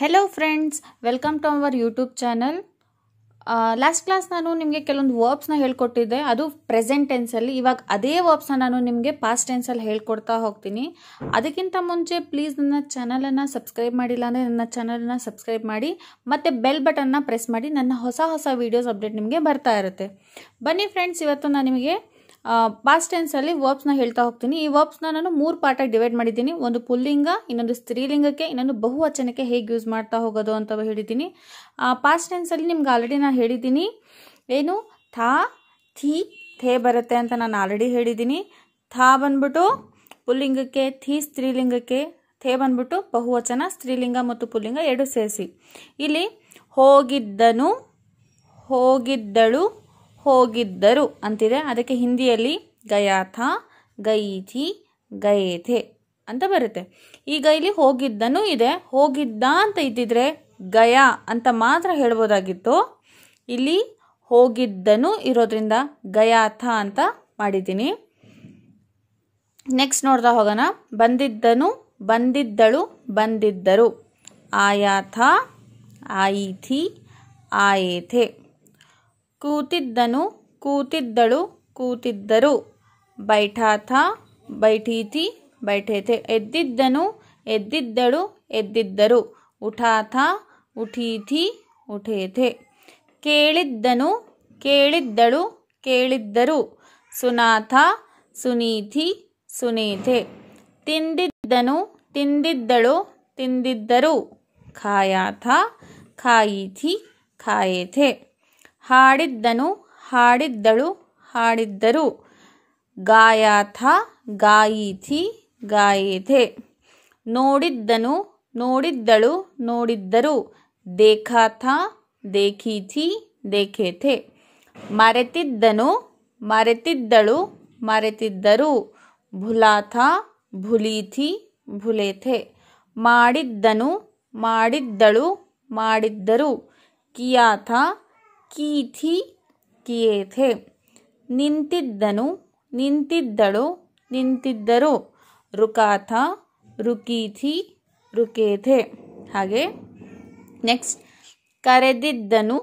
hello friends welcome to our YouTube channel last class ನಾನು ನಿಮಗೆ ಕೆಲವೊಂದು ವರ್ಬ್ಸ್ನ ಹೇಳ್ಕೊಟ್ಟಿದ್ದೆ ಅದು ಪ್ರೆಸೆಂಟ್ ಟೆನ್ಸಲ್ಲಿ ಇವಾಗ ಅದೇ ವರ್ಬ್ಸ್ನ ನಾನು ನಿಮಗೆ ಪಾಸ್ಟ್ ಟೆನ್ಸಲ್ಲಿ ಹೇಳ್ಕೊಡ್ತಾ ಹೋಗ್ತೀನಿ ಅದಕ್ಕಿಂತ ಮುಂಚೆ ಪ್ಲೀಸ್ ನನ್ನ ಚಾನಲನ್ನು ಸಬ್ಸ್ಕ್ರೈಬ್ ಮಾಡಿಲ್ಲ ಅಂದರೆ ನನ್ನ ಚಾನಲನ್ನು ಸಬ್ಸ್ಕ್ರೈಬ್ ಮಾಡಿ ಮತ್ತು ಬೆಲ್ ಬಟನ್ನ ಪ್ರೆಸ್ ಮಾಡಿ ನನ್ನ ಹೊಸ ಹೊಸ ವೀಡಿಯೋಸ್ ಅಪ್ಡೇಟ್ ನಿಮಗೆ ಬರ್ತಾ ಇರುತ್ತೆ ಬನ್ನಿ ಫ್ರೆಂಡ್ಸ್ ಇವತ್ತು ನಾನು ನಿಮಗೆ ಪಾಸ್ಟ್ ಟೆನ್ಸಲ್ಲಿ ವರ್ಬ್ಸ್ನ ಹೇಳ್ತಾ ಹೋಗ್ತೀನಿ ಈ ವರ್ಬ್ಸ್ನ ನಾನು ಮೂರು ಪಾರ್ಟಾಗಿ ಡಿವೈಡ್ ಮಾಡಿದ್ದೀನಿ ಒಂದು ಪುಲ್ಲಿಂಗ ಇನ್ನೊಂದು ಸ್ತ್ರೀಲಿಂಗಕ್ಕೆ ಇನ್ನೊಂದು ಬಹುವಚನಕ್ಕೆ ಹೇಗೆ ಯೂಸ್ ಮಾಡ್ತಾ ಹೋಗೋದು ಅಂತ ಹೇಳಿದ್ದೀನಿ ಪಾಸ್ಟ್ ಟೆನ್ಸಲ್ಲಿ ನಿಮ್ಗೆ ಆಲ್ರೆಡಿ ನಾನು ಹೇಳಿದ್ದೀನಿ ಏನು ಥಾ ಥಿ ಥೇ ಬರುತ್ತೆ ಅಂತ ನಾನು ಆಲ್ರೆಡಿ ಹೇಳಿದ್ದೀನಿ ಥಾ ಬಂದ್ಬಿಟ್ಟು ಪುಲ್ಲಿಂಗಕ್ಕೆ ಥಿ ಸ್ತ್ರೀಲಿಂಗಕ್ಕೆ ಥೇ ಬಂದ್ಬಿಟ್ಟು ಬಹುವಚನ ಸ್ತ್ರೀಲಿಂಗ ಮತ್ತು ಪುಲ್ಲಿಂಗ ಎರಡು ಸೇರಿಸಿ ಇಲ್ಲಿ ಹೋಗಿದ್ದನು ಹೋಗಿದ್ದಳು ಹೋಗಿದ್ದರು ಅಂತಿದೆ ಅದಕ್ಕೆ ಹಿಂದಿಯಲ್ಲಿ ಗಯಾಥ ಗೈಥಿ ಗಯೇಥೆ ಅಂತ ಬರುತ್ತೆ ಈಗ ಇಲ್ಲಿ ಹೋಗಿದ್ದನೂ ಇದೆ ಹೋಗಿದ್ದ ಅಂತ ಇದ್ದಿದ್ರೆ ಗಯಾ ಅಂತ ಮಾತ್ರ ಹೇಳ್ಬೋದಾಗಿತ್ತು ಇಲ್ಲಿ ಹೋಗಿದ್ದನು ಇರೋದ್ರಿಂದ ಗಯಾಥ ಅಂತ ಮಾಡಿದ್ದೀನಿ ನೆಕ್ಸ್ಟ್ ನೋಡ್ತಾ ಹೋಗೋಣ ಬಂದಿದ್ದನು ಬಂದಿದ್ದಳು ಬಂದಿದ್ದರು ಆಯಾಥ ಆಯಿಥಿ ಆಯೇಥೆ ಕೂತಿದ್ದನು ಕೂತಿದ್ದಳು ಕೂತಿದ್ದರು ಬೈಠಾತ ಬೈಠೀಥಿ ಬೈಠೀತಿ ಬೈಠೇಥೆ ಎದ್ದಿದ್ದನು ಎದ್ದಿದ್ದಳು ಎದ್ದಿದ್ದರು ಉಠಾತ ಉಠೀತಿ ಉಠೀಥಿ ಉಠೇಥೆ ಕೇಳಿದ್ದನು ಕೇಳಿದ್ದಳು ಕೇಳಿದ್ದರು ಸುನಾಥ ಸುನೀತಿ ಸುನೀಥೆ ತಿಂದಿದ್ದನು ತಿಂದಿದ್ದಳು ತಿಂದಿದ್ದರು ಖಾಯಾಥ ಖಾಯಿಥಿ ಖಾಯೇಥೆ ಹಾಡಿದ್ದನು ಹಾಡಿದ್ದಳು ಹಾಡಿದ್ದರು ಗಾಯಾಥ ಗಾಯೀಥಿ ಗಾಯೇಥೆ ನೋಡಿದ್ದನು ನೋಡಿದ್ದಳು ನೋಡಿದ್ದರು ದೇಖಾಥ ದೇಖೀಥಿ ದೇಖೇಥೆ ಮರೆತಿದ್ದನು ಮರೆತಿದ್ದಳು ಮರೆತಿದ್ದರು ಭುಲಾಥ ಭುಲೀಥಿ ಭುಲೇಥೆ ಮಾಡಿದ್ದನು ಮಾಡಿದ್ದಳು ಮಾಡಿದ್ದರು ಕಿಯಾಥ ಕೀಥಿ ಕಿಯೇಥೆ ನಿಂತಿದ್ದನು ನಿಂತಿದ್ದಳು ನಿಂತಿದ್ದರು ರುಕಾಥ ರುಕೀಥಿ ರುಕೇಥೆ ಹಾಗೆ ನೆಕ್ಸ್ಟ್ ಕರೆದಿದ್ದನು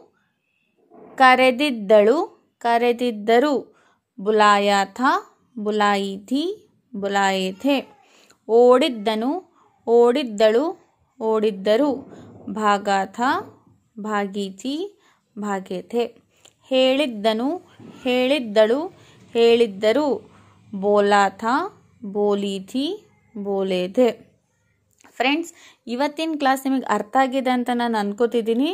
ಕರೆದಿದ್ದಳು ಕರೆದಿದ್ದರು ಬುಲಾಯಾಥ ಬುಲಾಯಿಥಿ ಬುಲಾಯೇಥೆ ಓಡಿದ್ದನು ಓಡಿದ್ದಳು ಓಡಿದ್ದರು ಭಾಗಾಥ ಭಾಗೀಥಿ ಭಾಗ್ಯತೆ ಹೇಳಿದ್ದನು ಹೇಳಿದ್ದಳು ಹೇಳಿದ್ದರು ಬೋಲಾಥ ಬೋಲೀಥಿ ಬೋಲೇಧೆ ಫ್ರೆಂಡ್ಸ್ ಇವತ್ತಿನ ಕ್ಲಾಸ್ ನಿಮಗೆ ಅರ್ಥ ಆಗಿದೆ ಅಂತ ನಾನು ಅನ್ಕೋತಿದ್ದೀನಿ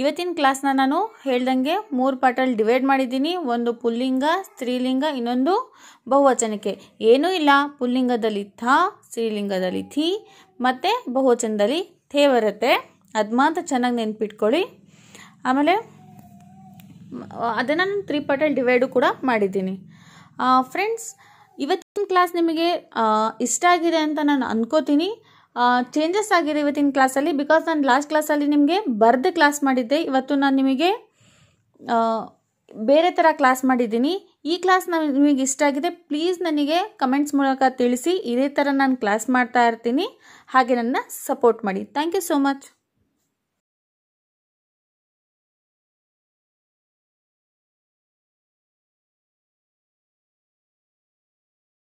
ಇವತ್ತಿನ ಕ್ಲಾಸ್ನ ನಾನು ಹೇಳ್ದಂಗೆ ಮೂರು ಪಾಠಲ್ಲಿ ಡಿವೈಡ್ ಮಾಡಿದ್ದೀನಿ ಒಂದು ಪುಲ್ಲಿಂಗ ಸ್ತ್ರೀಲಿಂಗ ಇನ್ನೊಂದು ಬಹುವಚನಕ್ಕೆ ಏನೂ ಇಲ್ಲ ಪುಲ್ಲಿಂಗದಲ್ಲಿ ಥ ಸ್ತ್ರೀಲಿಂಗದಲ್ಲಿ ಥಿ ಮತ್ತು ಬಹುವಚನದಲ್ಲಿ ಥೇ ಬರುತ್ತೆ ಅದು ಮಾತ್ರ ಚೆನ್ನಾಗಿ ನೆನ್ಪಿಟ್ಕೊಳ್ಳಿ ಆಮೇಲೆ ಅದನ್ನು ನಾನು ತ್ರೀ ಪಾರ್ಟಲ್ಲಿ ಡಿವೈಡು ಕೂಡ ಮಾಡಿದ್ದೀನಿ ಫ್ರೆಂಡ್ಸ್ ಇವತ್ತಿನ ಕ್ಲಾಸ್ ನಿಮಗೆ ಇಷ್ಟ ಆಗಿದೆ ಅಂತ ನಾನು ಅನ್ಕೋತೀನಿ ಚೇಂಜಸ್ ಆಗಿದೆ ಇವತ್ತಿನ ಕ್ಲಾಸಲ್ಲಿ ಬಿಕಾಸ್ ನಾನು ಲಾಸ್ಟ್ ಕ್ಲಾಸಲ್ಲಿ ನಿಮಗೆ ಬರ್ದು ಕ್ಲಾಸ್ ಮಾಡಿದ್ದೆ ಇವತ್ತು ನಾನು ನಿಮಗೆ ಬೇರೆ ಥರ ಕ್ಲಾಸ್ ಮಾಡಿದ್ದೀನಿ ಈ ಕ್ಲಾಸ್ ನಾನು ನಿಮಗೆ ಇಷ್ಟ ಆಗಿದೆ ಪ್ಲೀಸ್ ನನಗೆ ಕಮೆಂಟ್ಸ್ ಮೂಲಕ ತಿಳಿಸಿ ಇದೇ ಥರ ನಾನು ಕ್ಲಾಸ್ ಮಾಡ್ತಾ ಇರ್ತೀನಿ ಹಾಗೆ ನನ್ನ ಸಪೋರ್ಟ್ ಮಾಡಿ ಥ್ಯಾಂಕ್ ಯು ಸೋ ಮಚ್